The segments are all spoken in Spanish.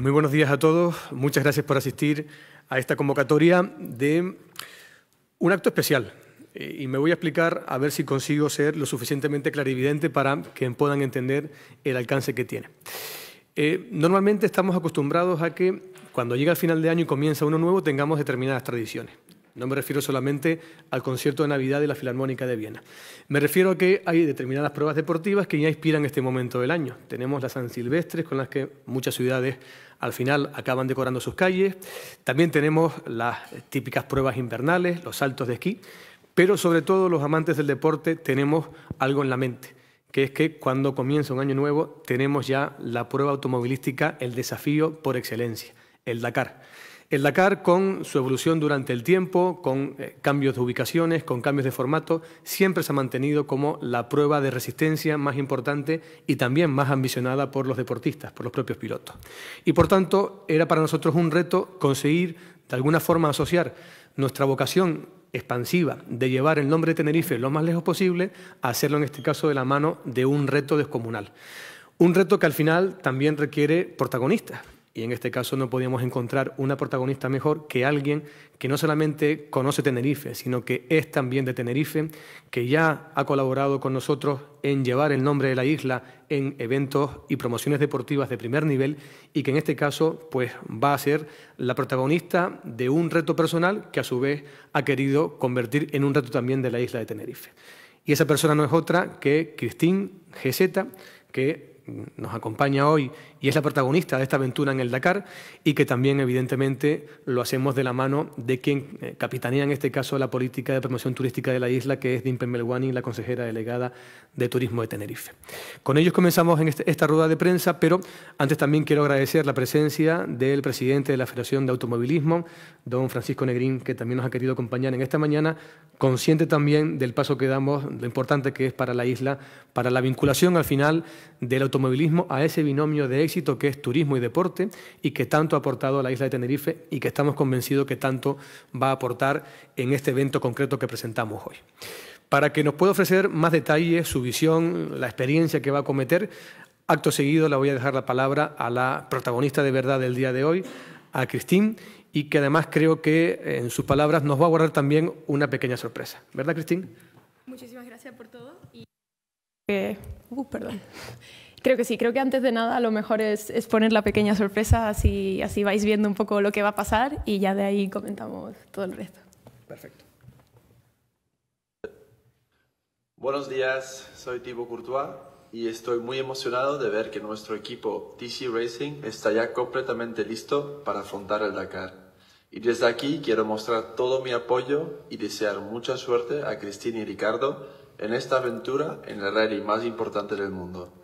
Eh, muy buenos días a todos. Muchas gracias por asistir a esta convocatoria de un acto especial. Eh, y me voy a explicar a ver si consigo ser lo suficientemente clarividente para que puedan entender el alcance que tiene. Eh, normalmente estamos acostumbrados a que cuando llega el final de año y comienza uno nuevo tengamos determinadas tradiciones. No me refiero solamente al concierto de Navidad de la Filarmónica de Viena. Me refiero a que hay determinadas pruebas deportivas que ya inspiran este momento del año. Tenemos las San Silvestres, con las que muchas ciudades al final acaban decorando sus calles. También tenemos las típicas pruebas invernales, los saltos de esquí. Pero sobre todo los amantes del deporte tenemos algo en la mente que es que cuando comienza un año nuevo tenemos ya la prueba automovilística, el desafío por excelencia, el Dakar. El Dakar, con su evolución durante el tiempo, con eh, cambios de ubicaciones, con cambios de formato, siempre se ha mantenido como la prueba de resistencia más importante y también más ambicionada por los deportistas, por los propios pilotos. Y por tanto, era para nosotros un reto conseguir, de alguna forma, asociar nuestra vocación expansiva de llevar el nombre de Tenerife lo más lejos posible, a hacerlo en este caso de la mano de un reto descomunal. Un reto que al final también requiere protagonistas. Y en este caso no podíamos encontrar una protagonista mejor que alguien que no solamente conoce Tenerife, sino que es también de Tenerife, que ya ha colaborado con nosotros en llevar el nombre de la isla en eventos y promociones deportivas de primer nivel y que en este caso pues, va a ser la protagonista de un reto personal que a su vez ha querido convertir en un reto también de la isla de Tenerife. Y esa persona no es otra que Cristín Geseta, que nos acompaña hoy y es la protagonista de esta aventura en el Dakar y que también evidentemente lo hacemos de la mano de quien eh, capitanea en este caso la política de promoción turística de la isla que es Dimple Melwani, la consejera delegada de Turismo de Tenerife. Con ellos comenzamos en este, esta rueda de prensa, pero antes también quiero agradecer la presencia del presidente de la Federación de Automovilismo, don Francisco Negrín, que también nos ha querido acompañar en esta mañana, consciente también del paso que damos, lo importante que es para la isla, para la vinculación al final del automovilismo Movilismo a ese binomio de éxito que es turismo y deporte y que tanto ha aportado a la isla de Tenerife y que estamos convencidos que tanto va a aportar en este evento concreto que presentamos hoy. Para que nos pueda ofrecer más detalles, su visión, la experiencia que va a cometer, acto seguido le voy a dejar la palabra a la protagonista de verdad del día de hoy, a Cristín, y que además creo que eh, en sus palabras nos va a guardar también una pequeña sorpresa. ¿Verdad, Cristín? Muchísimas gracias por todo. Y... Eh, uh, perdón. Creo que sí, creo que antes de nada lo mejor es, poner la pequeña sorpresa, así, así vais viendo un poco lo que va a pasar y ya de ahí comentamos todo el resto. Perfecto. Buenos días, soy Thibaut Courtois y estoy muy emocionado de ver que nuestro equipo TC Racing está ya completamente listo para afrontar el Dakar. Y desde aquí quiero mostrar todo mi apoyo y desear mucha suerte a Cristina y Ricardo en esta aventura en el rally más importante del mundo.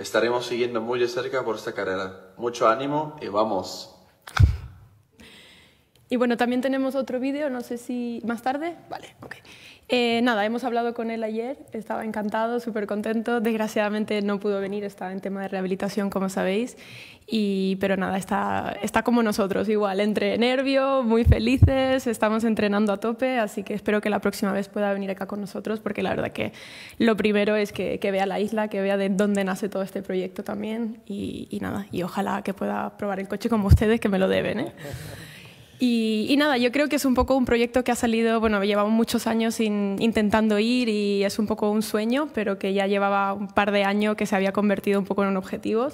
Estaremos siguiendo muy de cerca por esta carrera. Mucho ánimo y vamos. Y bueno, también tenemos otro vídeo, no sé si más tarde. Vale, ok. Eh, nada, hemos hablado con él ayer, estaba encantado, súper contento. Desgraciadamente no pudo venir, estaba en tema de rehabilitación, como sabéis. Y, pero nada, está, está como nosotros, igual, entre nervio, muy felices, estamos entrenando a tope, así que espero que la próxima vez pueda venir acá con nosotros, porque la verdad que lo primero es que, vea la isla, que vea de dónde nace todo este proyecto también. Y, y nada, y ojalá que pueda probar el coche como ustedes, que me lo deben. ¿eh? Y, nada, yo creo que es un poco un proyecto que ha salido, bueno, llevamos muchos años intentando ir y es un poco un sueño, pero que ya llevaba un par de años que se había convertido un poco en un objetivo.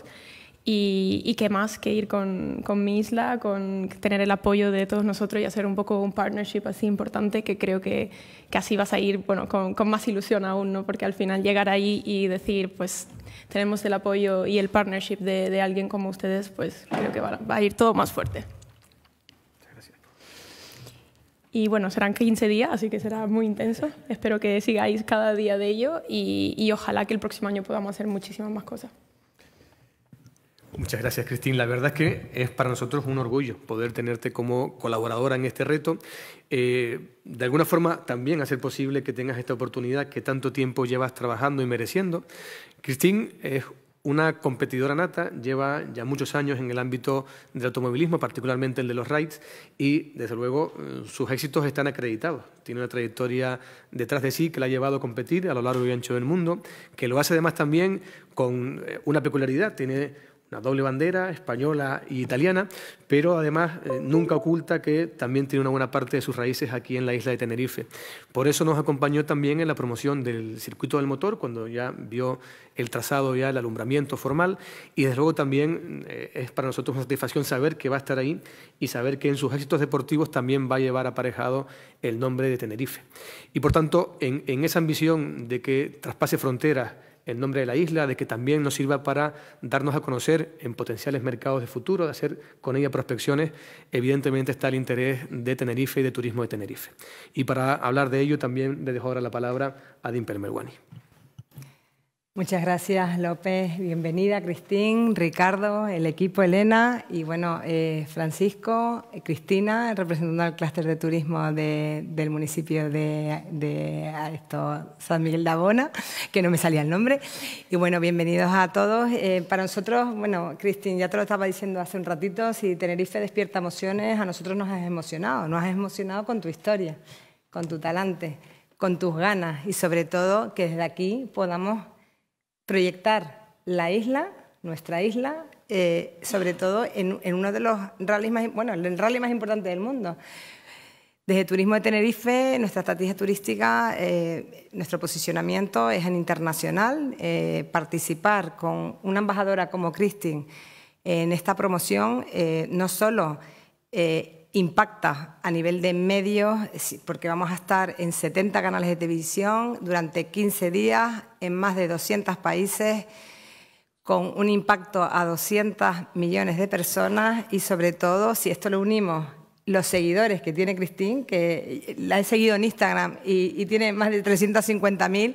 Y, y qué más que ir con, mi isla, con tener el apoyo de todos nosotros y hacer un poco un partnership así importante que creo que, que así vas a ir bueno, con, más ilusión aún, ¿no? porque al final llegar ahí y decir, pues tenemos el apoyo y el partnership de, alguien como ustedes, pues creo que va a ir todo más fuerte. Y bueno, serán 15 días, así que será muy intenso. Espero que sigáis cada día de ello y, ojalá que el próximo año podamos hacer muchísimas más cosas. Muchas gracias, Cristín. La verdad es que es para nosotros un orgullo poder tenerte como colaboradora en este reto. Eh, de alguna forma, también hacer posible que tengas esta oportunidad que tanto tiempo llevas trabajando y mereciendo. Cristín es una competidora nata, lleva ya muchos años en el ámbito del automovilismo, particularmente el de los rides, y desde luego eh, sus éxitos están acreditados. Tiene una trayectoria detrás de sí que la ha llevado a competir a lo largo y ancho del mundo, que lo hace además también con eh, una peculiaridad. Tiene una doble bandera española e italiana, pero además eh, nunca oculta que también tiene una buena parte de sus raíces aquí en la isla de Tenerife. Por eso nos acompañó también en la promoción del circuito del motor, cuando ya vio el trazado, ya el alumbramiento formal, y desde luego también eh, es para nosotros una satisfacción saber que va a estar ahí y saber que en sus éxitos deportivos también va a llevar aparejado el nombre de Tenerife. Y por tanto, en esa ambición de que traspase fronteras, el nombre de la isla, de que también nos sirva para darnos a conocer en potenciales mercados de futuro, de hacer con ella prospecciones, evidentemente está el interés de Tenerife y de turismo de Tenerife. Y para hablar de ello también le dejo ahora la palabra a Dimper Merwani. Muchas gracias, López. Bienvenida, Cristín, Ricardo, el equipo Elena y, bueno, eh, Francisco, eh, Cristina, representando al clúster de turismo del municipio de, esto, San Miguel de Abona, que no me salía el nombre. Y, bueno, bienvenidos a todos. Eh, para nosotros, bueno, Cristín, ya te lo estaba diciendo hace un ratito, si Tenerife despierta emociones, a nosotros nos has emocionado, nos has emocionado con tu historia, con tu talante, con tus ganas y, sobre todo, que desde aquí podamos proyectar la isla, nuestra isla, eh, sobre todo en, uno de los rallies más, bueno, el rally más importante del mundo. Desde Turismo de Tenerife, nuestra estrategia turística, eh, nuestro posicionamiento es en internacional. Eh, participar con una embajadora como Christine en esta promoción no solo impacta a nivel de medios, porque vamos a estar en 70 canales de televisión durante 15 días en más de 200 países, con un impacto a 200 millones de personas y sobre todo, si esto lo unimos, los seguidores que tiene Cristín, que la he seguido en Instagram y, tiene más de 350.000,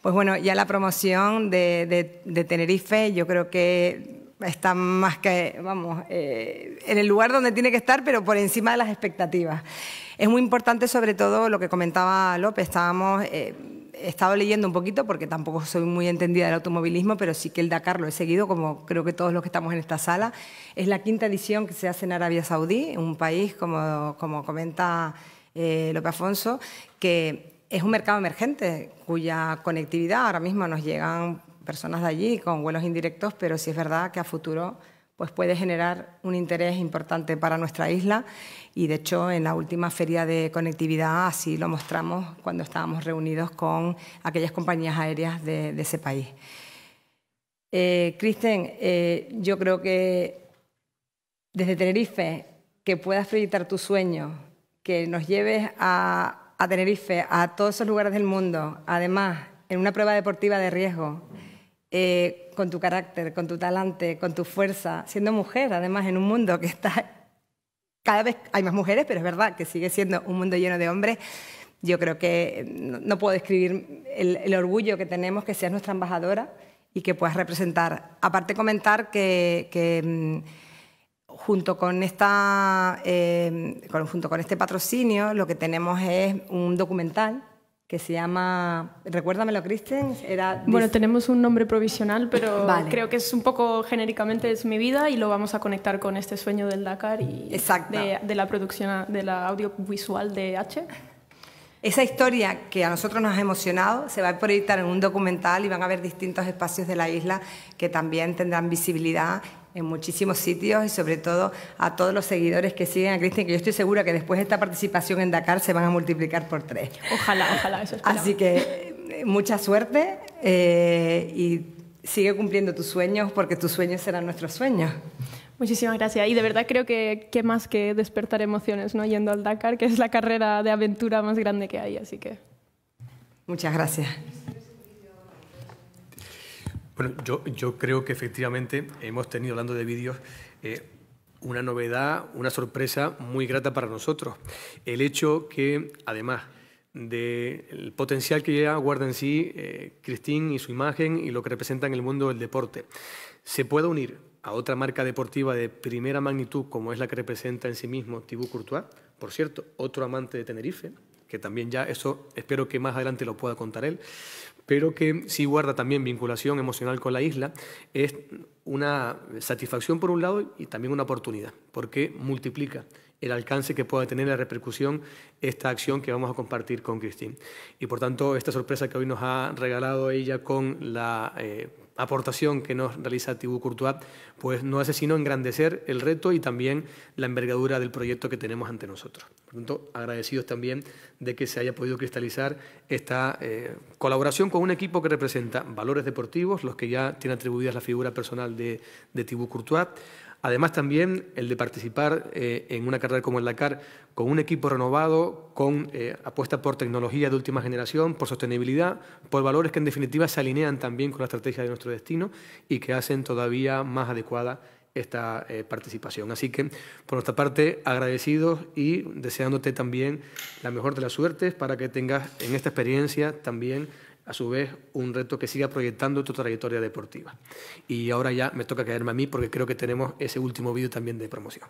pues bueno, ya la promoción de, de Tenerife yo creo que está más que, vamos, eh, en el lugar donde tiene que estar, pero por encima de las expectativas. Es muy importante, sobre todo, lo que comentaba López, estábamos... Eh, he estado leyendo un poquito porque tampoco soy muy entendida del automovilismo, pero sí que el Dakar lo he seguido, como creo que todos los que estamos en esta sala. Es la quinta edición que se hace en Arabia Saudí, un país, como, como comenta eh, López Afonso, que es un mercado emergente cuya conectividad ahora mismo nos llegan personas de allí con vuelos indirectos, pero sí es verdad que a futuro pues puede generar un interés importante para nuestra isla y de hecho en la última feria de conectividad así lo mostramos cuando estábamos reunidos con aquellas compañías aéreas de, ese país. Eh, Kristen, eh, yo creo que desde Tenerife, que puedas felicitar tu sueño, que nos lleves a, a Tenerife, a todos esos lugares del mundo, además en una prueba deportiva de riesgo, eh, con tu carácter, con tu talante, con tu fuerza, siendo mujer, además, en un mundo que está... Cada vez hay más mujeres, pero es verdad que sigue siendo un mundo lleno de hombres. Yo creo que no puedo describir el, orgullo que tenemos que seas nuestra embajadora y que puedas representar. Aparte comentar que, mm, junto, con esta, eh, junto con este patrocinio lo que tenemos es un documental que se llama, recuérdamelo Kristen, era... Bueno, tenemos un nombre provisional, pero creo que es un poco genéricamente es mi vida y lo vamos a conectar con este sueño del Dakar y de, de, la producción, de la audiovisual de H. Esa historia que a nosotros nos ha emocionado se va a proyectar en un documental y van a ver distintos espacios de la isla que también tendrán visibilidad en muchísimos sitios y sobre todo a todos los seguidores que siguen a Cristian, que yo estoy segura que después de esta participación en Dakar se van a multiplicar por tres. Ojalá, ojalá, eso esperamos. Así que eh, mucha suerte eh, y sigue cumpliendo tus sueños porque tus sueños serán nuestros sueños. Muchísimas gracias. Y de verdad creo que, qué más que despertar emociones ¿no? yendo al Dakar, que es la carrera de aventura más grande que hay. Así que. Muchas gracias. Bueno, yo, creo que efectivamente hemos tenido, hablando de vídeos, eh, una novedad, una sorpresa muy grata para nosotros. El hecho que, además del potencial que ya guarda en sí eh, Cristín y su imagen y lo que representa en el mundo del deporte, se pueda unir a otra marca deportiva de primera magnitud como es la que representa en sí mismo Thibaut Courtois, por cierto, otro amante de Tenerife, que también ya eso espero que más adelante lo pueda contar él, pero que sí guarda también vinculación emocional con la isla, es una satisfacción por un lado y también una oportunidad, porque multiplica el alcance que pueda tener la repercusión esta acción que vamos a compartir con Cristín. Y por tanto, esta sorpresa que hoy nos ha regalado ella con la... Eh, aportación que nos realiza tibú Courtois, pues no hace sino engrandecer el reto y también la envergadura del proyecto que tenemos ante nosotros. Por lo tanto, agradecidos también de que se haya podido cristalizar esta eh, colaboración con un equipo que representa valores deportivos, los que ya tiene atribuidas la figura personal de, Tibú-Curtoat. Además también el de participar eh, en una carrera como el Dakar con un equipo renovado, con eh, apuesta por tecnología de última generación, por sostenibilidad, por valores que en definitiva se alinean también con la estrategia de nuestro destino y que hacen todavía más adecuada esta eh, participación. Así que, por nuestra parte, agradecidos y deseándote también la mejor de las suertes para que tengas en esta experiencia también a su vez, un reto que siga proyectando tu trayectoria deportiva. Y ahora ya me toca caerme a mí porque creo que tenemos ese último vídeo también de promoción.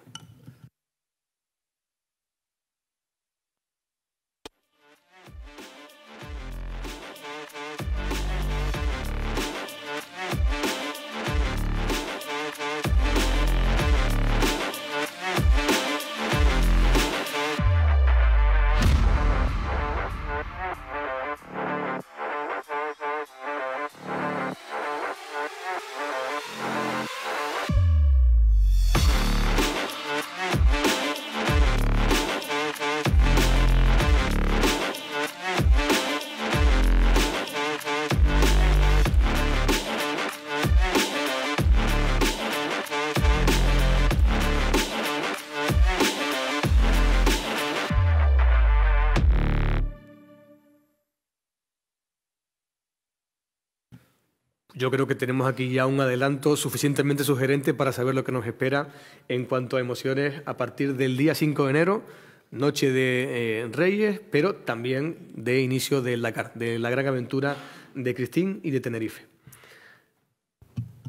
yo creo que tenemos aquí ya un adelanto suficientemente sugerente para saber lo que nos espera en cuanto a emociones a partir del día 5 de enero, noche de eh, Reyes, pero también de inicio de la, de la gran aventura de Cristín y de Tenerife.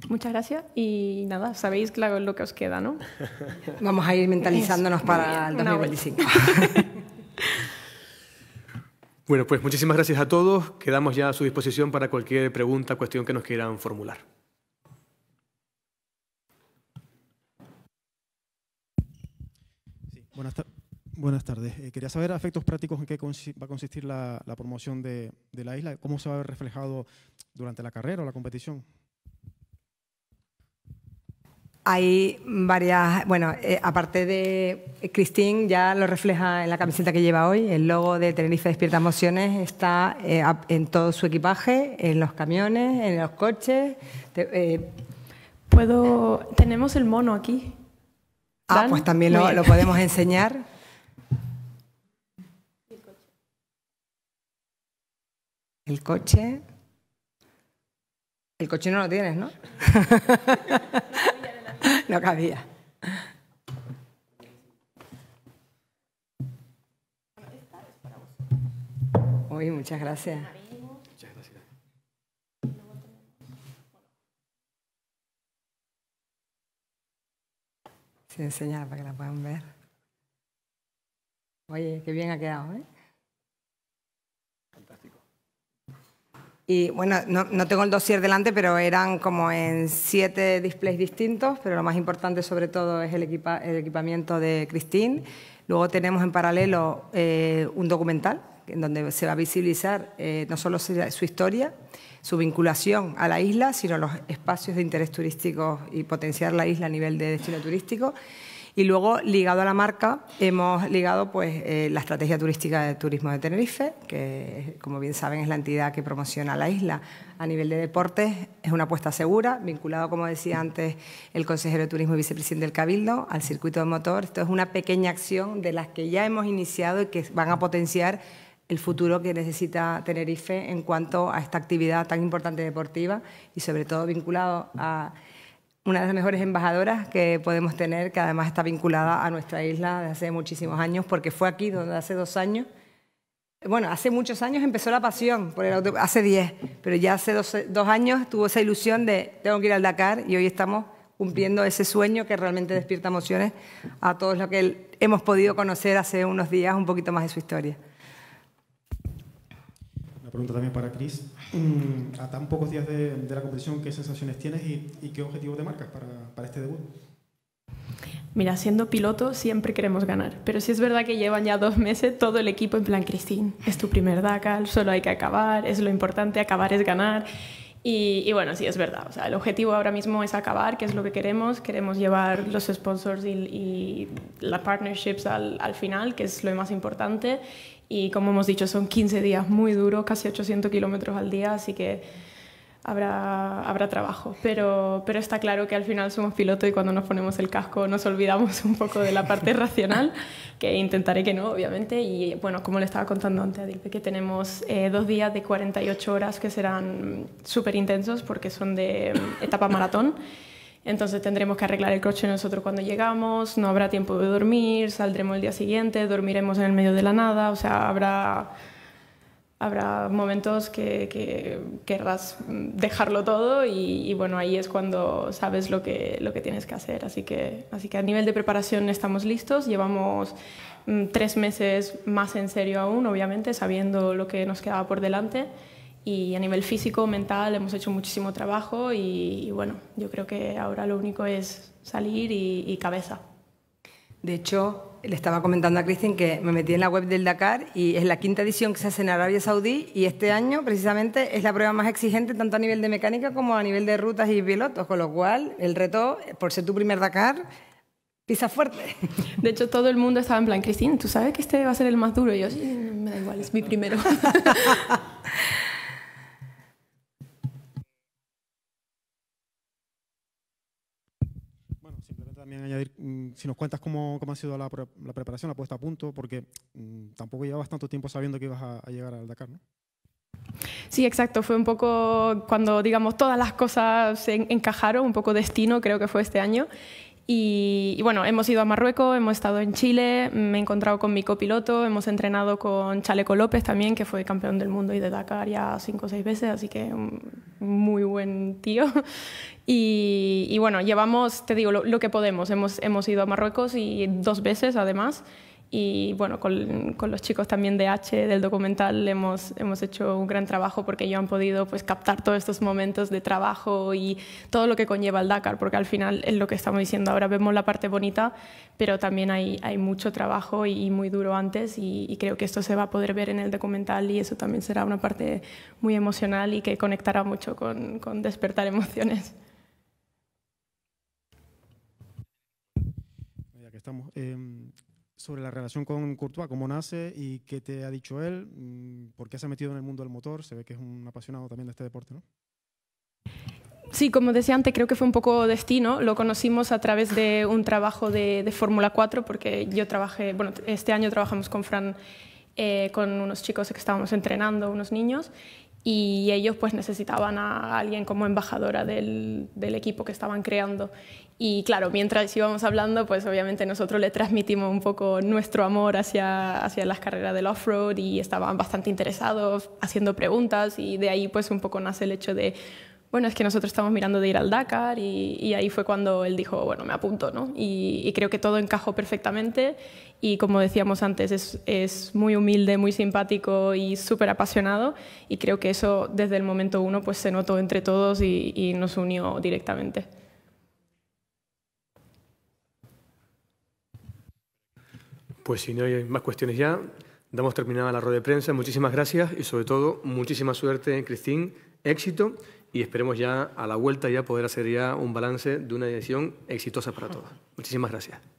Muchas gracias y nada, sabéis lo que os queda, ¿no? Vamos a ir mentalizándonos para el 2025. Bueno, pues muchísimas gracias a todos. Quedamos ya a su disposición para cualquier pregunta, cuestión que nos quieran formular. buenas, tardes. Eh, quería saber a efectos prácticos en qué va a consistir la, promoción de, de, la isla, cómo se va a ver reflejado durante la carrera o la competición hay varias, bueno, eh, aparte de Christine, ya lo refleja en la camiseta que lleva hoy, el logo de Tenerife Despierta Emociones está eh, en todo su equipaje, en los camiones, en los coches. Eh, Puedo, tenemos el mono aquí. Ah, pues también lo, podemos enseñar. El coche. El coche. El coche no lo tienes, ¿no? no cabía. Uy, muchas gracias. Muchas gracias. Se enseña para que la puedan ver. Oye, qué bien ha quedado, ¿eh? Y bueno, no, tengo el dossier delante, pero eran como en siete displays distintos, pero lo más importante sobre todo es el, equipamiento de Christine. Luego tenemos en paralelo eh, un documental en donde se va a visibilizar eh, no solo su historia, su vinculación a la isla, sino los espacios de interés turístico y potenciar la isla a nivel de destino turístico. Y luego, ligado a la marca, hemos ligado pues, eh, la estrategia turística de turismo de Tenerife, que como bien saben es la entidad que promociona la isla a nivel de deportes. Es una apuesta segura, vinculado, como decía antes el consejero de Turismo y vicepresidente del Cabildo, al circuito de motor. Esto es una pequeña acción de las que ya hemos iniciado y que van a potenciar el futuro que necesita Tenerife en cuanto a esta actividad tan importante deportiva y sobre todo vinculado a una de las mejores embajadoras que podemos tener, que además está vinculada a nuestra isla desde hace muchísimos años, porque fue aquí donde hace dos años, bueno, hace muchos años empezó la pasión por el auto, hace diez, pero ya hace dos, años tuvo esa ilusión de tengo que ir al Dakar y hoy estamos cumpliendo ese sueño que realmente despierta emociones a todos los que hemos podido conocer hace unos días un poquito más de su historia. La pregunta también para Cris. Mm, A tan pocos días de, la competición, ¿qué sensaciones tienes y, qué objetivos te marcas para, este debut? Mira, siendo piloto siempre queremos ganar, pero sí es verdad que llevan ya dos meses todo el equipo en plan, Cristín, es tu primer Dakar, solo hay que acabar, es lo importante, acabar es ganar. Y, bueno, sí, es verdad, o sea, el objetivo ahora mismo es acabar, que es lo que queremos, queremos llevar los sponsors y, las partnerships al, al final, que es lo más importante, y como hemos dicho, son 15 días muy duros, casi 800 kilómetros al día, así que habrá, habrá trabajo. Pero, pero está claro que al final somos pilotos y cuando nos ponemos el casco nos olvidamos un poco de la parte racional, que intentaré que no, obviamente. Y bueno, como le estaba contando antes a Dilpe, que tenemos eh, dos días de 48 horas que serán súper intensos porque son de mm, etapa maratón. Entonces tendremos que arreglar el coche nosotros cuando llegamos, no habrá tiempo de dormir, saldremos el día siguiente, dormiremos en el medio de la nada, o sea, habrá, habrá momentos que, que querrás dejarlo todo y, bueno, ahí es cuando sabes lo que, lo que tienes que hacer. Así que, así que a nivel de preparación estamos listos, llevamos mm, tres meses más en serio aún, obviamente, sabiendo lo que nos quedaba por delante y a nivel físico, mental, hemos hecho muchísimo trabajo y, bueno, yo creo que ahora lo único es salir y, cabeza. De hecho, le estaba comentando a Cristian que me metí en la web del Dakar y es la quinta edición que se hace en Arabia Saudí y este año precisamente es la prueba más exigente tanto a nivel de mecánica como a nivel de rutas y pilotos, con lo cual el reto, por ser tu primer Dakar, pisa fuerte. De hecho, todo el mundo estaba en plan, Cristin, ¿tú sabes que este va a ser el más duro? Y yo, sí, me da igual, es mi primero. también añadir mm, si nos cuentas cómo, cómo ha sido la, preparación, la puesta a punto, porque mm, tampoco llevabas tanto tiempo sabiendo que ibas a, llegar al Dakar, ¿no? Sí, exacto. Fue un poco cuando, digamos, todas las cosas se encajaron, un poco destino, creo que fue este año. Y, bueno, hemos ido a Marruecos, hemos estado en Chile, me he encontrado con mi copiloto, hemos entrenado con Chaleco López también, que fue campeón del mundo y de Dakar ya cinco o seis veces, así que un muy buen tío. Y, bueno, llevamos, te digo, lo, que podemos. Hemos, hemos ido a Marruecos y dos veces además. Y bueno, con, con, los chicos también de H del documental hemos, hemos hecho un gran trabajo porque ellos han podido pues, captar todos estos momentos de trabajo y todo lo que conlleva el Dakar, porque al final es lo que estamos diciendo ahora, vemos la parte bonita, pero también hay, hay mucho trabajo y, muy duro antes y, y, creo que esto se va a poder ver en el documental y eso también será una parte muy emocional y que conectará mucho con, con despertar emociones. Em, sobre la relación con Courtois, cómo nace y qué te ha dicho él, mm, por qué se ha metido en el mundo del motor, se ve que es un apasionado también de este deporte, ¿no? Sí, como decía antes, creo que fue un poco destino. Lo conocimos a través de un trabajo de, de Fórmula 4, porque yo trabajé, bueno, este año trabajamos con Fran, eh, con unos chicos que estábamos entrenando, unos niños, y ellos pues necesitaban a alguien como embajadora del, equipo que estaban creando. Y claro, mientras íbamos hablando, pues obviamente nosotros le transmitimos un poco nuestro amor hacia, hacia las carreras del off-road y estaban bastante interesados haciendo preguntas y de ahí pues un poco nace el hecho de bueno, es que nosotros estamos mirando de ir al Dakar y, ahí fue cuando él dijo, bueno, me apunto, ¿no? Y, creo que todo encajó perfectamente y como decíamos antes, es, muy humilde, muy simpático y súper apasionado y creo que eso desde el momento uno pues se notó entre todos y, y nos unió directamente. Pues si no hay más cuestiones ya, damos terminada la rueda de prensa. Muchísimas gracias y sobre todo muchísima suerte, Cristín, éxito y esperemos ya a la vuelta ya poder hacer ya un balance de una edición exitosa para todos. Muchísimas gracias.